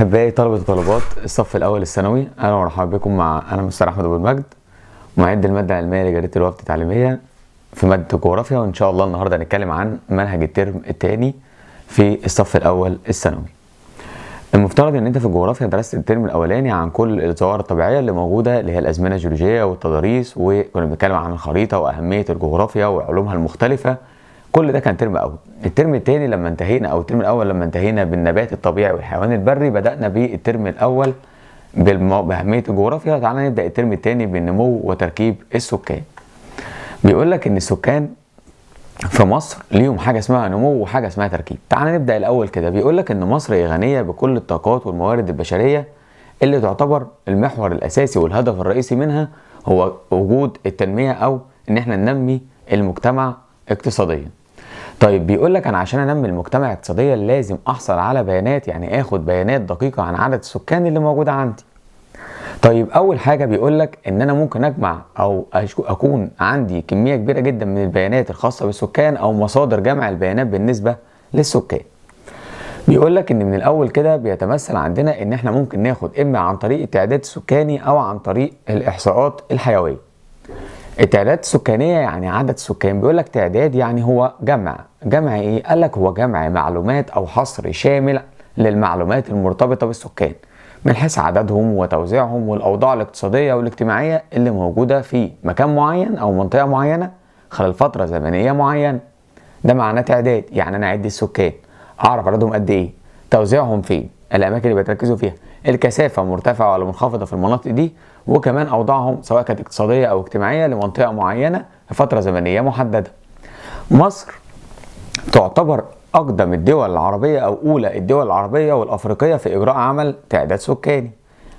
احبائي طلبه وطلبات الصف الاول الثانوي اهلا ومرحبا بكم مع انا مستر احمد ابو المجد معد الماده العلميه لجريده الوفد التعليميه في ماده الجغرافيا وان شاء الله النهارده هنتكلم عن منهج الترم الثاني في الصف الاول الثانوي المفترض ان انت في الجغرافيا درست الترم الاولاني عن كل الظواهر الطبيعيه اللي موجوده اللي هي الازمنه الجيولوجيه والتضاريس وكنا بنتكلم عن الخريطه واهميه الجغرافيا وعلومها المختلفه كل ده كان ترم اول الترم الثاني لما انتهينا او الترم الاول لما انتهينا بالنبات الطبيعي والحيوان البري بدانا بالترم الاول باهميه الجغرافيا تعالى نبدا الترم الثاني بالنمو وتركيب السكان بيقول لك ان السكان في مصر ليهم حاجه اسمها نمو وحاجه اسمها تركيب تعالى نبدا الاول كده بيقول لك ان مصر هي غنيه بكل الطاقات والموارد البشريه اللي تعتبر المحور الاساسي والهدف الرئيسي منها هو وجود التنميه او ان احنا ننمي المجتمع اقتصاديا طيب بيقول لك انا عشان انمي المجتمع اقتصاديا لازم احصل على بيانات يعني اخد بيانات دقيقه عن عدد السكان اللي موجوده عندي طيب اول حاجه بيقول لك ان انا ممكن اجمع او اكون عندي كميه كبيره جدا من البيانات الخاصه بالسكان او مصادر جمع البيانات بالنسبه للسكان بيقول لك ان من الاول كده بيتمثل عندنا ان احنا ممكن ناخد اما عن طريق التعداد السكاني او عن طريق الاحصاءات الحيويه تعداد سكانية يعني عدد سكان بيقول لك تعداد يعني هو جمع جمع ايه؟ قال لك هو جمع معلومات او حصر شامل للمعلومات المرتبطة بالسكان من حيث عددهم وتوزيعهم والأوضاع الاقتصادية والاجتماعية اللي موجودة في مكان معين أو منطقة معينة خلال فترة زمنية معينة ده معناه تعداد يعني أنا أعد السكان أعرف عددهم قد إيه توزيعهم فين الأماكن اللي بيتركزوا فيها الكثافة مرتفعة ولا منخفضة في المناطق دي وكمان اوضاعهم سواء كانت اقتصاديه او اجتماعيه لمنطقه معينه لفتره زمنيه محدده. مصر تعتبر اقدم الدول العربيه او اولى الدول العربيه والافريقيه في اجراء عمل تعداد سكاني.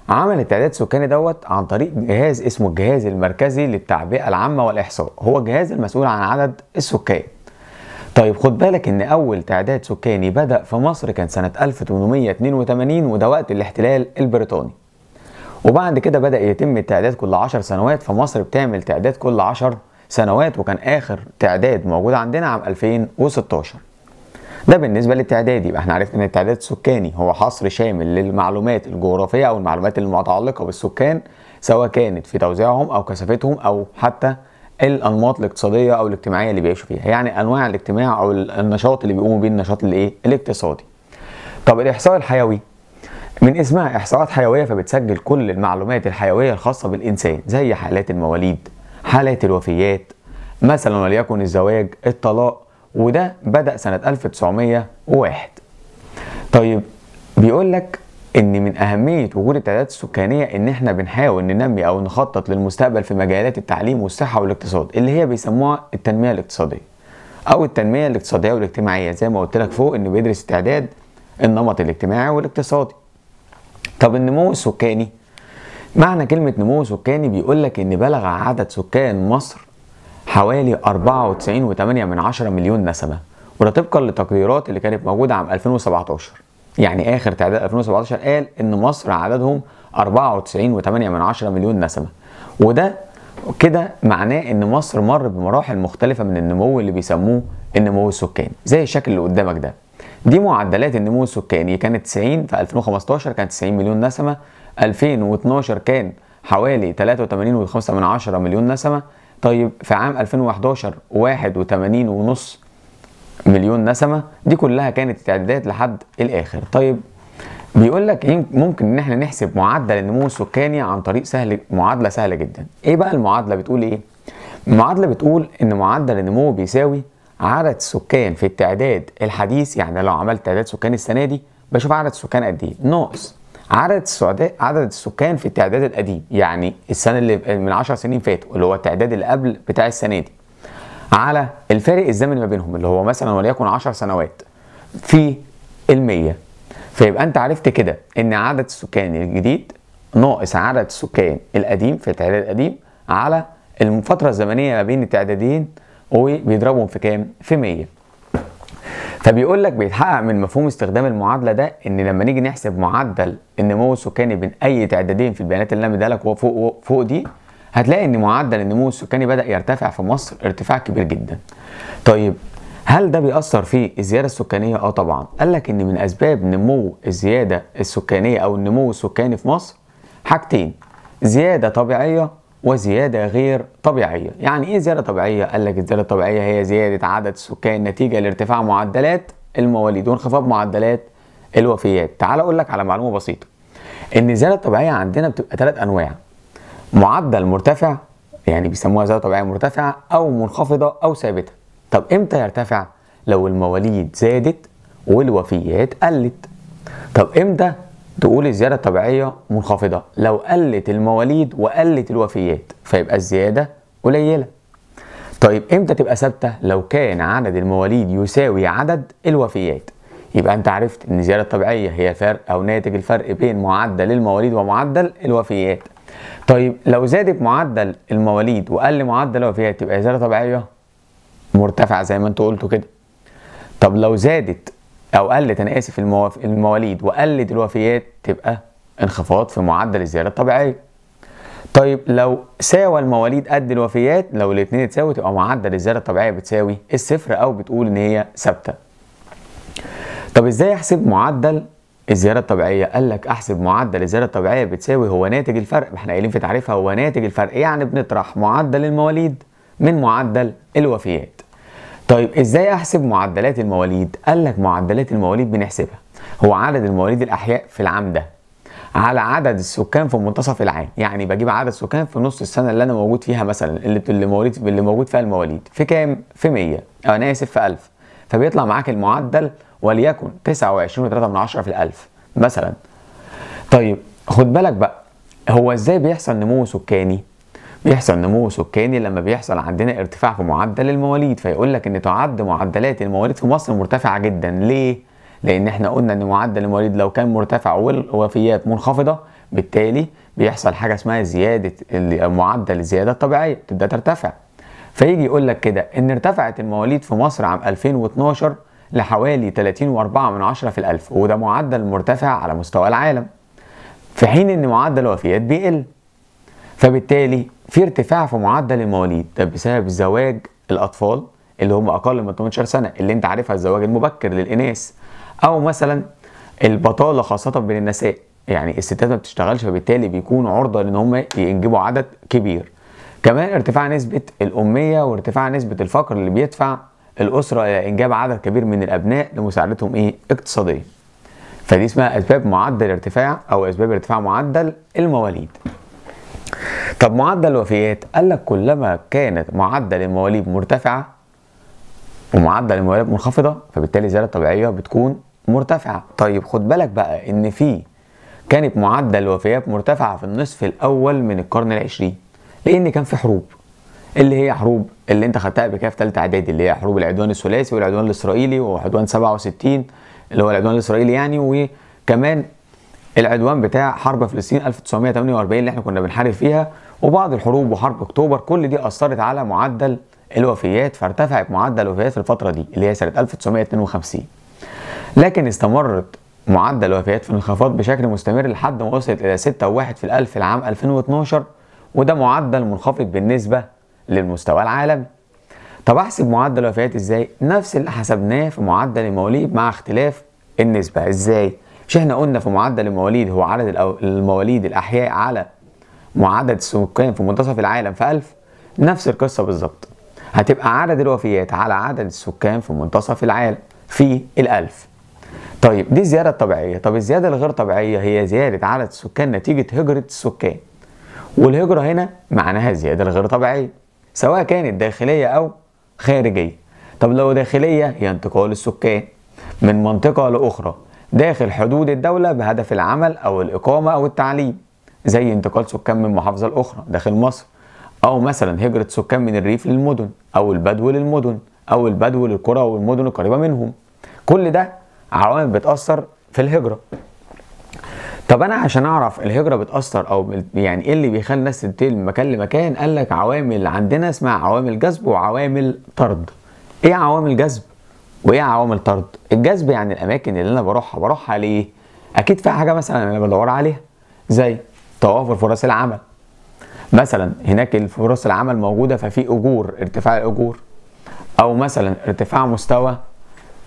عمل التعداد السكاني دوت عن طريق جهاز اسمه الجهاز المركزي للتعبئه العامه والاحصاء، هو الجهاز المسؤول عن عدد السكان. طيب خد بالك ان اول تعداد سكاني بدا في مصر كان سنه 1882 وده وقت الاحتلال البريطاني وبعد كده بدا يتم التعداد كل 10 سنوات فمصر بتعمل تعداد كل 10 سنوات وكان اخر تعداد موجود عندنا عام 2016 ده بالنسبه للتعداد يبقى احنا عرفنا ان التعداد السكاني هو حصر شامل للمعلومات الجغرافيه او المعلومات المتعلقه بالسكان سواء كانت في توزيعهم او كثافتهم او حتى الانماط الاقتصاديه او الاجتماعيه اللي بيعيشوا فيها يعني انواع الاجتماع او النشاط اللي بيقوموا بيه النشاط الايه الاقتصادي طب الاحصاء الحيوي من اسمها إحصاءات حيوية فبتسجل كل المعلومات الحيوية الخاصة بالإنسان زي حالات المواليد حالات الوفيات مثلا وليكن الزواج الطلاق وده بدأ سنة 1901 طيب بيقول لك ان من اهميه وجود التعدادات السكانيه ان احنا بنحاول ننمي او نخطط للمستقبل في مجالات التعليم والصحه والاقتصاد اللي هي بيسموها التنميه الاقتصاديه او التنميه الاقتصاديه والاجتماعيه زي ما قلت لك فوق ان بيدرس التعداد النمط الاجتماعي والاقتصادي طب النمو السكاني معنى كلمة نمو سكاني بيقول لك إن بلغ عدد سكان مصر حوالي 94.8 من عشرة مليون نسمة وده طبقا للتقديرات اللي كانت موجودة عام 2017 يعني آخر تعداد 2017 قال إن مصر عددهم 94.8 من عشرة مليون نسمة وده كده معناه إن مصر مر بمراحل مختلفة من النمو اللي بيسموه النمو السكاني زي الشكل اللي قدامك ده دي معدلات النمو السكاني كانت 90 في 2015 كانت 90 مليون نسمة 2012 كان حوالي 83.5 مليون نسمة طيب في عام 2011 81.5 ونص مليون نسمة دي كلها كانت التعدادات لحد الآخر طيب بيقول لك إيه؟ ممكن ان احنا نحسب معدل النمو السكاني عن طريق سهل معادله سهله جدا ايه بقى المعادله بتقول ايه المعادله بتقول ان معدل النمو بيساوي عدد سكان في التعداد الحديث يعني لو عملت تعداد سكان السنه دي بشوف عدد السكان قد ايه ناقص عدد السعداء عدد السكان في التعداد القديم يعني السنه اللي من 10 سنين فاتوا اللي هو التعداد اللي قبل بتاع السنه دي على الفارق الزمني ما بينهم اللي هو مثلا وليكن 10 سنوات في المية فيبقى انت عرفت كده ان عدد السكان الجديد ناقص عدد السكان القديم في التعداد القديم على الفترة الزمنية ما بين التعدادين وبيضربهم في كام؟ في 100 فبيقول لك بيتحقق من مفهوم استخدام المعادله ده ان لما نيجي نحسب معدل النمو السكاني بين اي تعدادين في البيانات اللي انا مديها لك فوق فوق دي هتلاقي ان معدل النمو السكاني بدا يرتفع في مصر ارتفاع كبير جدا. طيب هل ده بيأثر في الزيادة السكانية؟ اه طبعا، قال لك ان من اسباب نمو الزيادة السكانية او النمو السكاني في مصر حاجتين، زيادة طبيعية وزيادة غير طبيعية يعني إيه زيادة طبيعية؟ قال لك الزيادة الطبيعية هي زيادة عدد السكان نتيجة لارتفاع معدلات المواليد وانخفاض معدلات الوفيات تعال أقول لك على معلومة بسيطة إن الزيادة الطبيعية عندنا بتبقى ثلاث أنواع معدل مرتفع يعني بيسموها زيادة طبيعية مرتفعة أو منخفضة أو ثابتة طب إمتى يرتفع؟ لو المواليد زادت والوفيات قلت طب إمتى تقول الزيادة الطبيعية منخفضة لو قلت المواليد وقلت الوفيات فيبقى الزيادة قليلة طيب امتى تبقى ثابتة لو كان عدد المواليد يساوي عدد الوفيات يبقى انت عرفت ان الزيادة الطبيعية هي فرق او ناتج الفرق بين معدل المواليد ومعدل الوفيات طيب لو زادت معدل المواليد وقل معدل الوفيات يبقى زيادة طبيعية مرتفعة زي ما انتوا قلتوا كده طب لو زادت او قلت انا اسف المواف... المواليد وقلت الوفيات تبقى انخفاض في معدل الزياده الطبيعيه طيب لو ساوى المواليد قد الوفيات لو الاثنين اتساووا تبقى معدل الزياده الطبيعيه بتساوي الصفر او بتقول ان هي ثابته طب ازاي احسب معدل الزياده الطبيعيه قال لك احسب معدل الزياده الطبيعيه بتساوي هو ناتج الفرق ما احنا قايلين في تعريفها هو ناتج الفرق يعني بنطرح معدل المواليد من معدل الوفيات طيب ازاي احسب معدلات المواليد قال لك معدلات المواليد بنحسبها هو عدد المواليد الاحياء في العام ده على عدد السكان في منتصف العام يعني بجيب عدد سكان في نص السنه اللي انا موجود فيها مثلا اللي اللي مواليد اللي موجود فيها المواليد في كام في 100 او انا اسف في 1000 فبيطلع معاك المعدل وليكن 29.3 في ال1000 مثلا طيب خد بالك بقى هو ازاي بيحصل نمو سكاني بيحصل نمو سكاني لما بيحصل عندنا ارتفاع في معدل المواليد فيقول لك ان تعد معدلات المواليد في مصر مرتفعه جدا ليه لان احنا قلنا ان معدل المواليد لو كان مرتفع والوفيات منخفضه بالتالي بيحصل حاجه اسمها زياده معدل الزياده الطبيعيه بتبدا ترتفع فيجي يقول لك كده ان ارتفعت المواليد في مصر عام 2012 لحوالي 30.4 من عشرة في الألف وده معدل مرتفع على مستوى العالم في حين ان معدل الوفيات بيقل فبالتالي في ارتفاع في معدل المواليد ده بسبب زواج الاطفال اللي هم اقل من 18 سنه اللي انت عارفها الزواج المبكر للاناث او مثلا البطاله خاصه بين النساء يعني الستات ما بتشتغلش فبالتالي بيكون عرضه لان هم ينجبوا عدد كبير كمان ارتفاع نسبه الاميه وارتفاع نسبه الفقر اللي بيدفع الاسره الى انجاب عدد كبير من الابناء لمساعدتهم ايه اقتصاديا فدي اسمها اسباب معدل ارتفاع او اسباب ارتفاع معدل المواليد طب معدل الوفيات قال لك كلما كانت معدل المواليد مرتفعه ومعدل المواليد منخفضه فبالتالي الزياده الطبيعيه بتكون مرتفعه طيب خد بالك بقى ان في كانت معدل الوفيات مرتفعه في النصف الاول من القرن العشرين لان كان في حروب اللي هي حروب اللي انت خدتها قبل كده في ثالثه اعدادي اللي هي حروب العدوان الثلاثي والعدوان الاسرائيلي وعدوان 67 اللي هو العدوان الاسرائيلي يعني وكمان العدوان بتاع حرب فلسطين 1948 اللي احنا كنا بنحارب فيها وبعض الحروب وحرب اكتوبر كل دي اثرت على معدل الوفيات فارتفعت معدل الوفيات في الفتره دي اللي هي سنه 1952 لكن استمرت معدل الوفيات في الانخفاض بشكل مستمر لحد ما وصلت الى 6.1 في الألف العام 2012 وده معدل منخفض بالنسبه للمستوى العالمي طب احسب معدل الوفيات ازاي نفس اللي حسبناه في معدل المواليد مع اختلاف النسبه ازاي مش احنا قلنا في معدل المواليد هو عدد المواليد الاحياء على معدد السكان في منتصف العالم في 1000 نفس القصه بالظبط هتبقى عدد الوفيات على عدد السكان في منتصف العالم في ال1000 طيب دي الزيادة الطبيعية طب الزيادة الغير طبيعية هي زيادة عدد السكان نتيجة هجرة السكان والهجرة هنا معناها الزيادة الغير طبيعية سواء كانت داخلية أو خارجية طب لو داخلية هي انتقال السكان من منطقة لأخرى داخل حدود الدولة بهدف العمل أو الإقامة أو التعليم زي انتقال سكان من محافظة لأخرى داخل مصر أو مثلا هجرة سكان من الريف للمدن أو البدو للمدن أو البدو للقرى والمدن القريبة منهم كل ده عوامل بتأثر في الهجرة طب انا عشان اعرف الهجره بتاثر او يعني ايه اللي بيخلي الناس تنتقل من مكان لمكان قال لك عوامل عندنا اسمها عوامل جذب وعوامل طرد ايه عوامل جذب وايه عوامل طرد الجذب يعني الاماكن اللي انا بروحها بروحها ليه اكيد فيها حاجه مثلا انا بدور عليها زي توافر فرص العمل مثلا هناك فرص العمل موجوده ففي اجور ارتفاع الاجور او مثلا ارتفاع مستوى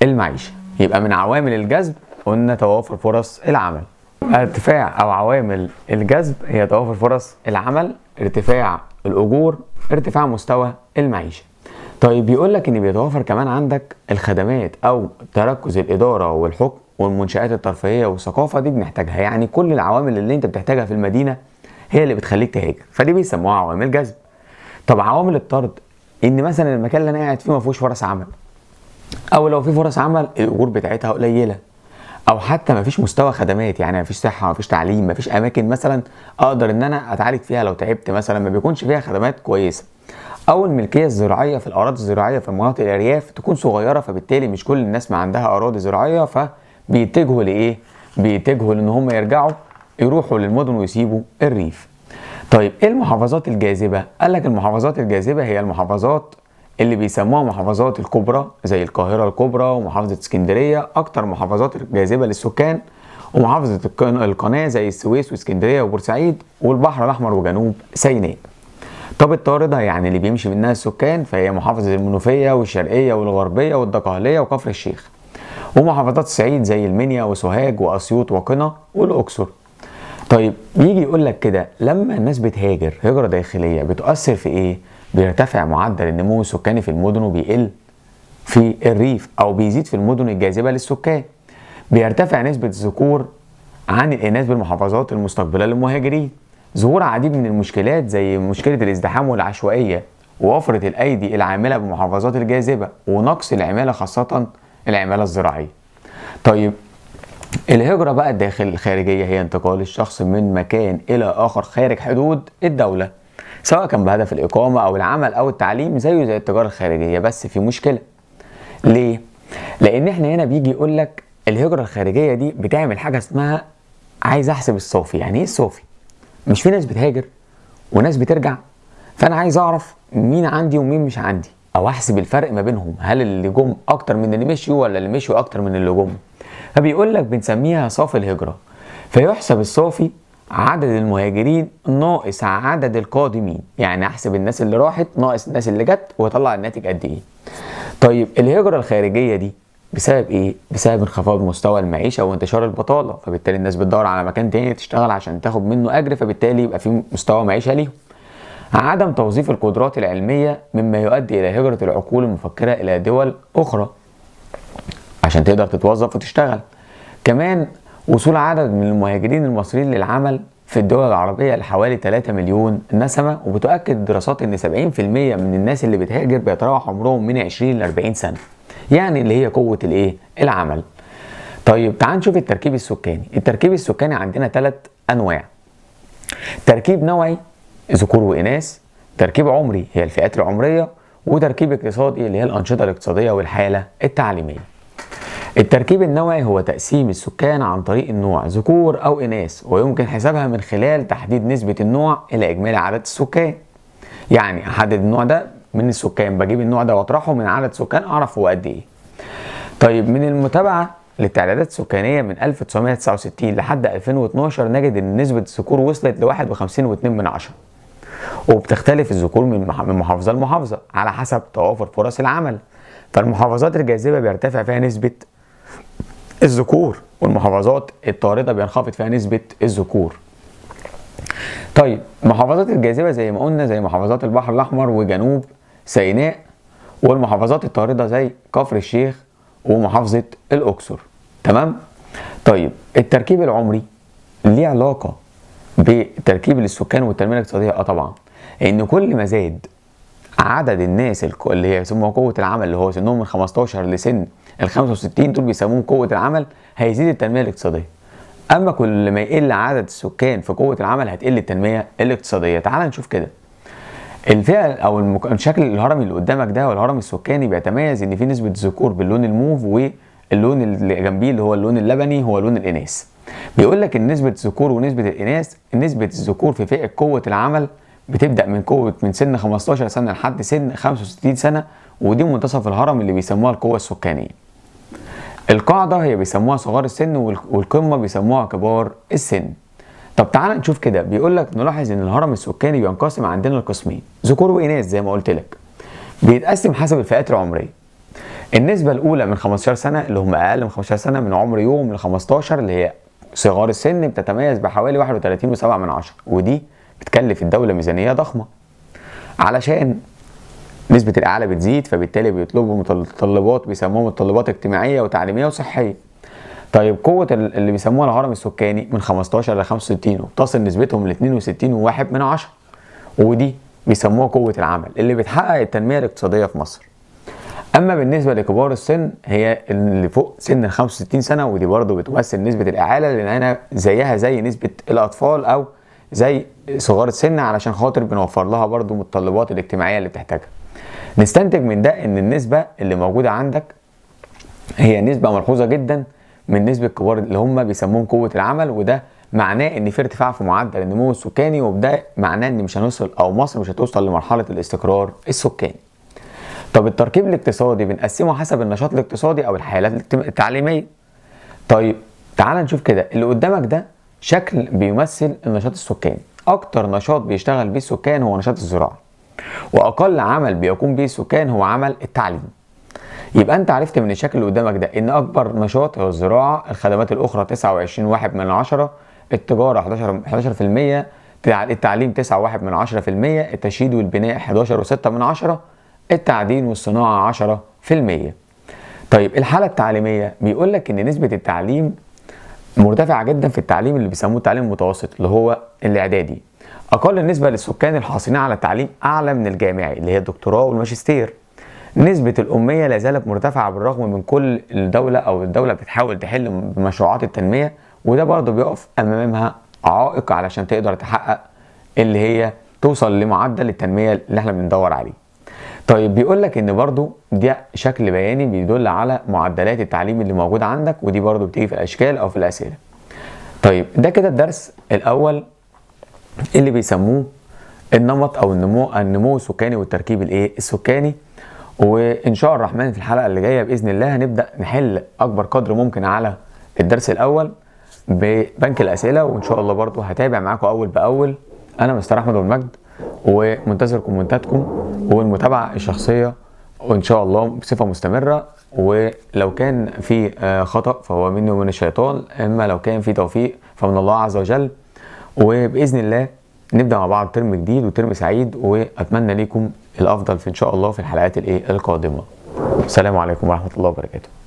المعيشه يبقى من عوامل الجذب قلنا توافر فرص العمل ارتفاع او عوامل الجذب هي توافر فرص العمل ارتفاع الاجور ارتفاع مستوى المعيشه طيب بيقول لك ان بيتوفر كمان عندك الخدمات او تركز الاداره والحكم والمنشات الترفيهيه والثقافه دي بنحتاجها يعني كل العوامل اللي انت بتحتاجها في المدينه هي اللي بتخليك تهاجر فدي بيسموها عوامل جذب طب عوامل الطرد ان مثلا المكان اللي انا قاعد فيه ما فيهوش فرص عمل او لو في فرص عمل الاجور بتاعتها قليله او حتى ما فيش مستوى خدمات يعني ما فيش صحه ما فيش تعليم ما فيش اماكن مثلا اقدر ان انا اتعالج فيها لو تعبت مثلا ما بيكونش فيها خدمات كويسه أو الملكية الزراعية في الأراضي الزراعية في مناطق الأرياف تكون صغيرة فبالتالي مش كل الناس ما عندها أراضي زراعية فبيتجهوا لإيه؟ بيتجهوا لإن هم يرجعوا يروحوا للمدن ويسيبوا الريف. طيب إيه المحافظات الجاذبة؟ قال لك المحافظات الجاذبة هي المحافظات اللي بيسموها محافظات الكبرى زي القاهرة الكبرى ومحافظة اسكندرية أكتر محافظات جاذبة للسكان ومحافظة القناة زي السويس واسكندرية وبورسعيد والبحر الأحمر وجنوب سيناء. طب الطاردة يعني اللي بيمشي منها السكان فهي محافظة المنوفية والشرقية والغربية والدقهلية وكفر الشيخ ومحافظات الصعيد زي المنيا وسوهاج وأسيوط وقنا والأقصر طيب يجي يقول لك كده لما الناس بتهاجر هجرة داخلية بتؤثر في إيه؟ بيرتفع معدل النمو السكاني في المدن وبيقل في الريف أو بيزيد في المدن الجاذبة للسكان بيرتفع نسبة الذكور عن الإناث بالمحافظات المستقبلة للمهاجرين ظهور عديد من المشكلات زي مشكلة الازدحام والعشوائية ووفرة الأيدي العاملة بمحافظات الجاذبة ونقص العمالة خاصة العمالة الزراعية طيب الهجرة بقى الداخل الخارجية هي انتقال الشخص من مكان إلى آخر خارج حدود الدولة سواء كان بهدف الإقامة أو العمل أو التعليم زيه زي التجارة الخارجية بس في مشكلة ليه؟ لأن إحنا هنا بيجي يقول لك الهجرة الخارجية دي بتعمل حاجة اسمها عايز أحسب الصافي يعني إيه الصافي؟ مش في ناس بتهاجر وناس بترجع فانا عايز اعرف مين عندي ومين مش عندي او احسب الفرق ما بينهم هل اللي جم اكتر من اللي مشيوا ولا اللي مشيوا اكتر من اللي جم فبيقول لك بنسميها صافي الهجره فيحسب الصافي عدد المهاجرين ناقص عدد القادمين يعني احسب الناس اللي راحت ناقص الناس اللي جت واطلع الناتج قد ايه طيب الهجره الخارجيه دي بسبب ايه؟ بسبب انخفاض مستوى المعيشه وانتشار البطاله، فبالتالي الناس بتدور على مكان تاني تشتغل عشان تاخد منه اجر فبالتالي يبقى في مستوى معيشه ليهم. عدم توظيف القدرات العلميه مما يؤدي الى هجره العقول المفكره الى دول اخرى عشان تقدر تتوظف وتشتغل. كمان وصول عدد من المهاجرين المصريين للعمل في الدول العربية لحوالي 3 مليون نسمة وبتؤكد الدراسات إن 70% من الناس اللي بتهاجر بيتراوح عمرهم من 20 ل 40 سنة يعني اللي هي قوه الايه العمل طيب تعال نشوف التركيب السكاني التركيب السكاني عندنا ثلاث انواع تركيب نوعي ذكور واناث تركيب عمري هي الفئات العمريه وتركيب اقتصادي اللي هي الانشطه الاقتصاديه والحاله التعليميه التركيب النوعي هو تقسيم السكان عن طريق النوع ذكور أو إناث ويمكن حسابها من خلال تحديد نسبة النوع إلى إجمالي عدد السكان يعني أحدد النوع ده من السكان بجيب النوع ده واطرحه من عدد سكان اعرف هو قد ايه طيب من المتابعه للتعدادات السكانيه من 1969 لحد 2012 نجد ان نسبه الذكور وصلت ل 51.2 وبتختلف الذكور من محافظه لمحافظه على حسب توافر فرص العمل فالمحافظات الجاذبه بيرتفع فيها نسبه الذكور والمحافظات الطارده بينخفض فيها نسبه الذكور طيب محافظات الجاذبه زي ما قلنا زي محافظات البحر الاحمر وجنوب سيناء والمحافظات الطاردة زي كفر الشيخ ومحافظة الأقصر تمام؟ طيب التركيب العمري ليه علاقة بتركيب السكان والتنمية الاقتصادية؟ اه طبعا لأن كل ما زاد عدد الناس اللي هي يسموها قوة العمل اللي هو سنهم من 15 لسن ال 65 دول بيسموهم قوة العمل هيزيد التنمية الاقتصادية. أما كل ما يقل عدد السكان في قوة العمل هتقل التنمية الاقتصادية، تعال نشوف كده. الفئه او الشكل الهرمي اللي قدامك ده والهرم السكاني بيتميز ان في نسبه ذكور باللون الموف واللون اللي جنبيه اللي هو اللون اللبني هو لون الاناث بيقول لك ان نسبه الذكور ونسبه الاناث نسبه الذكور في فئه قوه العمل بتبدا من قوه من سن 15 سنه لحد سن 65 سنه ودي منتصف الهرم اللي بيسموها القوه السكانيه القاعده هي بيسموها صغار السن والقمه بيسموها كبار السن طب تعال نشوف كده بيقول لك نلاحظ ان الهرم السكاني بينقسم عندنا لقسمين ذكور واناث زي ما قلت لك بيتقسم حسب الفئات العمريه النسبه الاولى من 15 سنه اللي هم اقل من 15 سنه من عمر يوم ل 15 اللي هي صغار السن بتتميز بحوالي 31.7 من عشرة ودي بتكلف الدوله ميزانيه ضخمه علشان نسبه الاعلى بتزيد فبالتالي بيطلبوا متطلبات بيسموها متطلبات اجتماعيه وتعليميه وصحيه طيب قوه اللي بيسموها الهرم السكاني من 15 ل 65 وبتصل نسبتهم ل 62.1 ودي بيسموها قوه العمل اللي بتحقق التنميه الاقتصاديه في مصر. اما بالنسبه لكبار السن هي اللي فوق سن ال 65 سنه ودي برضه بتمثل نسبه الاعاله لانها زيها زي نسبه الاطفال او زي صغار السن علشان خاطر بنوفر لها برضه متطلبات الاجتماعيه اللي بتحتاجها. نستنتج من ده ان النسبه اللي موجوده عندك هي نسبه ملحوظه جدا من نسبه كبار اللي هم بيسموهم قوه العمل وده معناه ان في ارتفاع في معدل النمو السكاني وده معناه ان مش هنوصل او مصر مش هتوصل لمرحله الاستقرار السكاني. طب التركيب الاقتصادي بنقسمه حسب النشاط الاقتصادي او الحالات التعليميه. طيب تعال نشوف كده اللي قدامك ده شكل بيمثل النشاط السكاني. اكتر نشاط بيشتغل بيه السكان هو نشاط الزراعه. واقل عمل بيقوم به السكان هو عمل التعليم. يبقى انت عرفت من الشكل اللي قدامك ده ان اكبر نشاط هو الزراعه الخدمات الاخرى 29 واحد من عشرة التجاره 11 11% التعليم 9 واحد من عشرة في المية التشييد والبناء 11 وستة من عشرة التعدين والصناعة 10% في المية طيب الحالة التعليمية بيقول لك ان نسبة التعليم مرتفعة جدا في التعليم اللي بيسموه التعليم المتوسط اللي هو الاعدادي اقل النسبة للسكان الحاصلين على التعليم اعلى من الجامعي اللي هي الدكتوراه والماجستير نسبة الأمية لا زالت مرتفعة بالرغم من كل الدولة أو الدولة بتحاول تحل مشروعات التنمية وده برضه بيقف أمامها عائق علشان تقدر تحقق اللي هي توصل لمعدل التنمية اللي احنا بندور عليه. طيب بيقول لك ان برضه ده شكل بياني بيدل على معدلات التعليم اللي موجودة عندك ودي برضه بتيجي في الأشكال أو في الأسئلة. طيب ده كده الدرس الأول اللي بيسموه النمط أو النمو النمو السكاني والتركيب الإيه؟ السكاني وان شاء الرحمن في الحلقه اللي جايه باذن الله هنبدا نحل اكبر قدر ممكن على الدرس الاول ببنك الاسئله وان شاء الله برضو هتابع معاكم اول باول انا مستر احمد والمجد ومنتظر كومنتاتكم والمتابعه الشخصيه وان شاء الله بصفه مستمره ولو كان في آه، خطا فهو مني ومن الشيطان اما لو كان في توفيق فمن الله عز وجل وباذن الله نبدا مع بعض ترم جديد وترم سعيد واتمنى ليكم الافضل في ان شاء الله في الحلقات الايه القادمه السلام عليكم ورحمه الله وبركاته